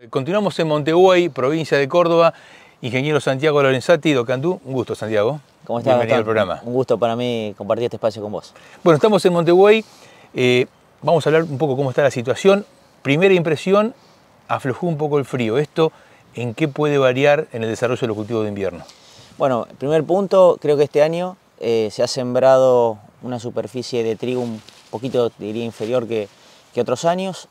Eh, continuamos en Monteguay, provincia de Córdoba. Ingeniero Santiago Lorenzati, Docandú. Un gusto, Santiago. ¿Cómo estás? Bienvenido al programa. Un gusto para mí compartir este espacio con vos. Bueno, estamos en Monteguay. Eh, vamos a hablar un poco cómo está la situación. Primera impresión, aflojó un poco el frío. ¿Esto en qué puede variar en el desarrollo de los cultivos de invierno? Bueno, primer punto, creo que este año eh, se ha sembrado una superficie de trigo un poquito, diría, inferior que, otros años.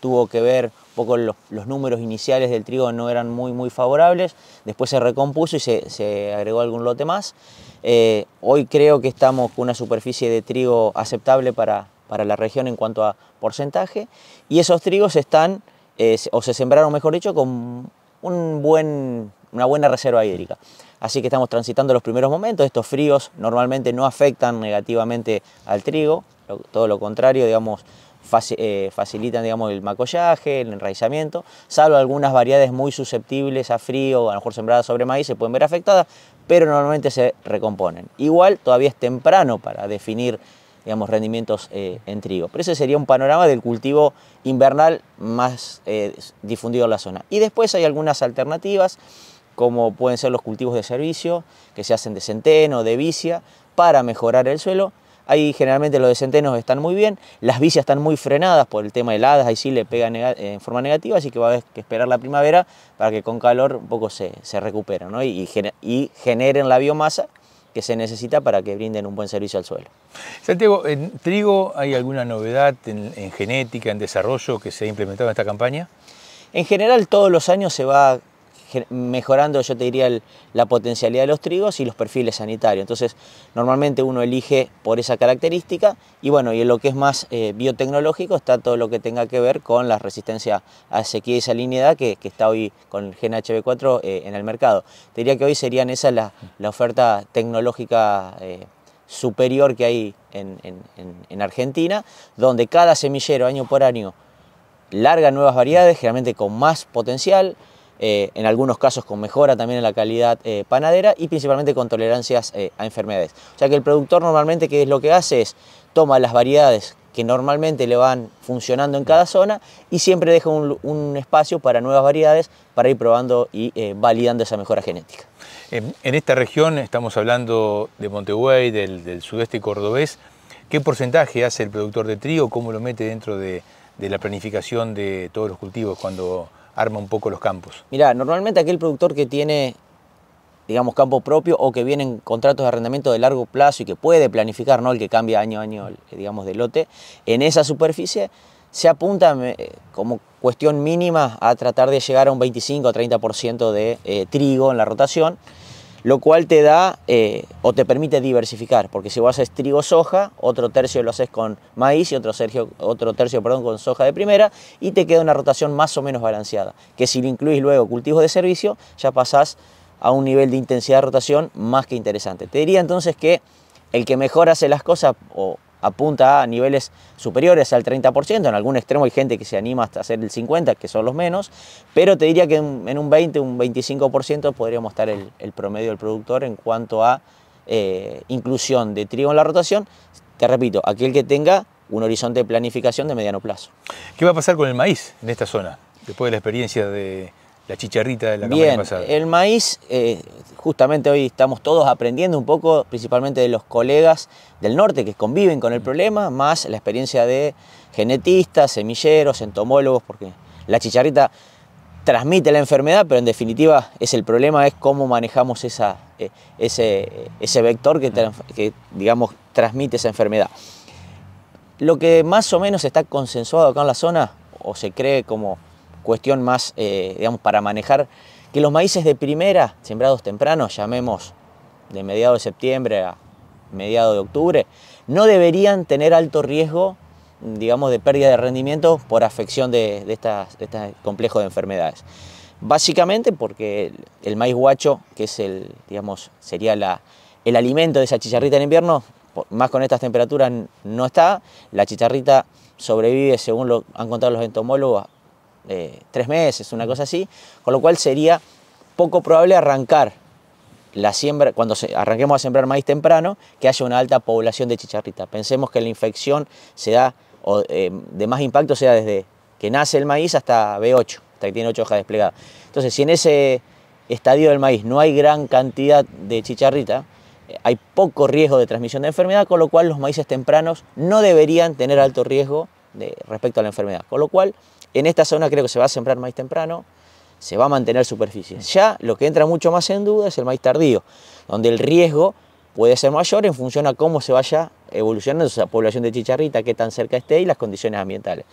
tuvo que ver poco los, números iniciales del trigo no eran muy, muy favorables, después se recompuso y se, agregó algún lote más. Eh, hoy creo que estamos con una superficie de trigo aceptable para, la región en cuanto a porcentaje y esos trigos están, eh, o se sembraron mejor dicho, con un buen, una buena reserva hídrica. Así que estamos transitando los primeros momentos, estos fríos normalmente no afectan negativamente al trigo, todo lo contrario, digamos, eh, facilitan digamos, el macollaje, el enraizamiento, salvo algunas variedades muy susceptibles a frío, a lo mejor sembradas sobre maíz, se pueden ver afectadas, pero normalmente se recomponen. Igual todavía es temprano para definir digamos, rendimientos eh, en trigo. Pero ese sería un panorama del cultivo invernal más eh, difundido en la zona. Y después hay algunas alternativas, como pueden ser los cultivos de servicio, que se hacen de centeno, de vicia, para mejorar el suelo, Ahí generalmente los decentenos están muy bien, las vicias están muy frenadas por el tema de heladas, ahí sí le pega eh, en forma negativa, así que va a haber que esperar la primavera para que con calor un poco se, se recuperen y, generen la biomasa que se necesita para que brinden un buen servicio al suelo. Santiago, ¿en trigo hay alguna novedad en genética, en desarrollo que se ha implementado en esta campaña? En general todos los años se va mejorando, yo te diría, la potencialidad de los trigos y los perfiles sanitarios. Entonces, normalmente uno elige por esa característica y bueno, y en lo que es más eh, biotecnológico está todo lo que tenga que ver con la resistencia a sequía y salinidad que, que está hoy con el gen 4 en el mercado. Te diría que hoy serían esa la, oferta tecnológica eh, superior que hay en, en Argentina, donde cada semillero año por año larga nuevas variedades, generalmente con más potencial, eh, en algunos casos con mejora también en la calidad eh, panadera y principalmente con tolerancias eh, a enfermedades. O sea que el productor normalmente qué es lo que hace es toma las variedades que normalmente le van funcionando en cada zona y siempre deja un, espacio para nuevas variedades para ir probando y validando esa mejora genética. En, esta región estamos hablando de Montegüey, del, sudeste cordobés. ¿Qué porcentaje hace el productor de trigo? ¿Cómo lo mete dentro de la planificación de todos los cultivos cuando arma un poco los campos? Mira, normalmente aquel productor que tiene digamos, campo propio o que en contratos de arrendamiento de largo plazo y que puede planificar, ¿no? El que cambia año a año, digamos, de lote, en esa superficie se apunta eh, como cuestión mínima a tratar de llegar a un 25 o 30% de eh, trigo en la rotación lo cual te da eh, o te permite diversificar, porque si vos haces trigo soja, otro tercio lo haces con maíz y otro, tercio, otro tercio perdón, con soja de primera y te queda una rotación más o menos balanceada, que si le incluís luego cultivos de servicio, ya pasás a un nivel de intensidad de rotación más que interesante. Te diría entonces que el que mejor hace las cosas o apunta a niveles superiores al 30%, en algún extremo hay gente que se anima hasta hacer el 50%, que son los menos, pero te diría que en un 20, un 25% podríamos estar el, promedio del productor en cuanto a eh, inclusión de trigo en la rotación, te repito, aquel que tenga un horizonte de planificación de mediano plazo. ¿Qué va a pasar con el maíz en esta zona, después de la experiencia de, la chicharrita de la Bien, pasada. El maíz, eh, justamente hoy estamos todos aprendiendo un poco, principalmente de los colegas del norte que conviven con el problema, más la experiencia de genetistas, semilleros, entomólogos, porque la chicharrita transmite la enfermedad, pero en definitiva es el problema, es cómo manejamos eh, ese, ese, vector que, que, digamos, transmite esa enfermedad. Lo que más o menos está consensuado acá en la zona, o se cree como cuestión más, eh, digamos, para manejar que los maíces de primera, sembrados temprano, llamemos de mediados de septiembre a mediados de octubre, no deberían tener alto riesgo, digamos, de pérdida de rendimiento por afección de, estas, este complejo de enfermedades. Básicamente porque el, el, maíz guacho, que es el, digamos, sería la, el alimento de esa chicharrita en invierno, más con estas temperaturas no está, la chicharrita sobrevive, según lo han contado los entomólogos, eh, tres meses, una cosa así, con lo cual sería poco probable arrancar la siembra, cuando arranquemos a sembrar maíz temprano, que haya una alta población de chicharrita. Pensemos que la infección se da, o, eh, de más impacto sea desde que nace el maíz hasta B8, hasta que tiene 8 hojas desplegadas. Entonces, si en ese estadio del maíz no hay gran cantidad de chicharrita, eh, hay poco riesgo de transmisión de enfermedad, con lo cual los maíces tempranos no deberían tener alto riesgo respecto a la enfermedad. Con lo cual, en esta zona creo que se va a sembrar maíz temprano, se va a mantener superficie. Ya lo que entra mucho más en duda es el maíz tardío, donde el riesgo puede ser mayor en función a cómo se vaya evolucionando esa población de chicharrita, qué tan cerca esté y las condiciones ambientales.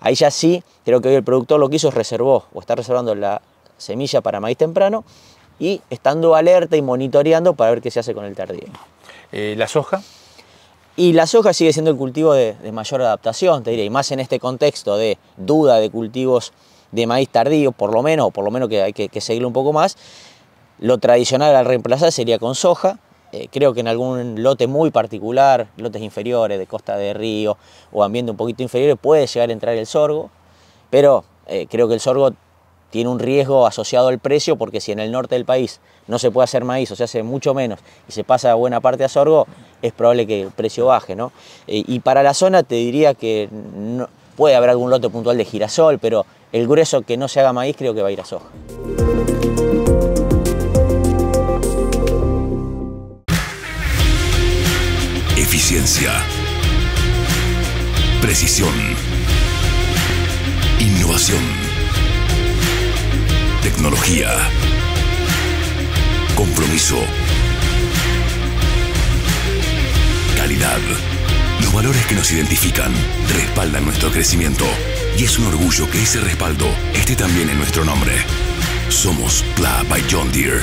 Ahí ya sí, creo que hoy el productor lo que hizo es reservó o está reservando la semilla para maíz temprano y estando alerta y monitoreando para ver qué se hace con el tardío. Eh, ¿La soja? Y la soja sigue siendo el cultivo de, mayor adaptación, te diré, y más en este contexto de duda de cultivos de maíz tardío, por lo menos, o por lo menos que hay que, seguirlo un poco más, lo tradicional al reemplazar sería con soja, eh, creo que en algún lote muy particular, lotes inferiores de costa de río o ambiente un poquito inferior, puede llegar a entrar el sorgo, pero eh, creo que el sorgo tiene un riesgo asociado al precio porque si en el norte del país no se puede hacer maíz o se hace mucho menos y se pasa buena parte a sorgo, es probable que el precio baje. ¿no? Eh, y para la zona te diría que no, puede haber algún lote puntual de girasol, pero el grueso que no se haga maíz creo que va a ir a soja. Eficiencia. Precisión. Innovación. Tecnología. Compromiso. Calidad. Los valores que nos identifican respaldan nuestro crecimiento y es un orgullo que ese respaldo esté también en nuestro nombre. Somos PLA by John Deere.